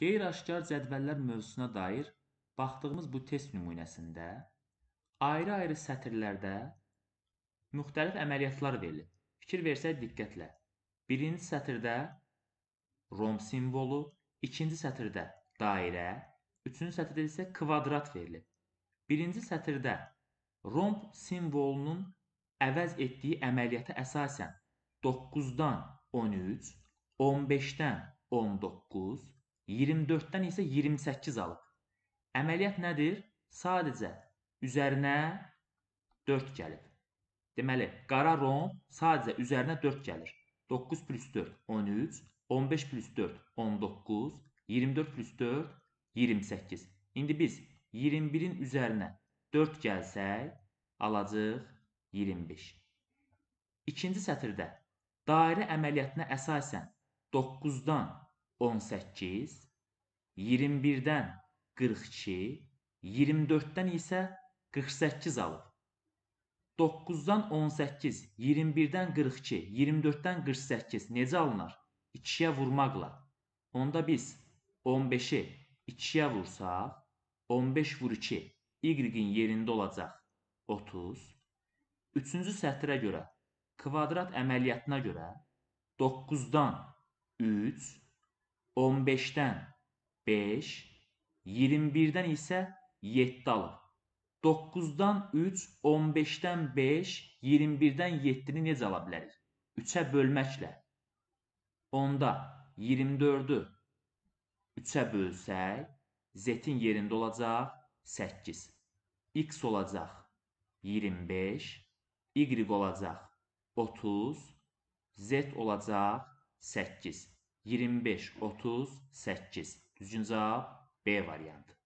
Qeyri-aşkar cədvəllər mövzusuna dair baxdığımız bu test nümunəsində ayrı-ayrı sətirlərdə müxtəlif əməliyyatlar verilib. Fikir versək diqqətlə. Birinci sətirdə rom simvolu, ikinci sətirdə dairə, üçüncü sətirdə isə kvadrat verilib. Birinci sətirdə romb simvolunun əvəz etdiyi əməliyyata əsasən 9-dan 13, 15-dən 19, 24-dən isə 28 alıb. Əməliyyat nədir? Sadəcə üzərinə 4 gəlib. Deməli, qara romb sadəcə üzərinə 4 gəlir. 9 plus 4, 13, 15 plus 4, 19, 24 plus 4, 28. İndi biz 21-in üzərinə 4 gəlsək, alacaq 25. İkinci sətirdə dairə əməliyyatına əsasən 9-dan 18, 21-dən 42, 24-dən isə 48 alır. 9-dan 18, 21-dən 42, 24-dən 48 necə alınar? 2-yə vurmaqla. Onda biz 15-i 2-yə vursaq, 15 vur 2, y-in yerində olacaq 30. Üçüncü sətrə görə, kvadrat əməliyyatına görə 9-dan 3, 15-dən 5, 21-dən isə 7 alıb. 9-dan 3, 15-dən 5, 21-dən 7-ni necə ala bilərik? 3-ə bölməklə. Onda 24-ü 3-ə bölsək, z-in yerində olacaq 8. x olacaq 25, y olacaq 30, z olacaq 8. 25, 38. Düzgün cavab B variantı.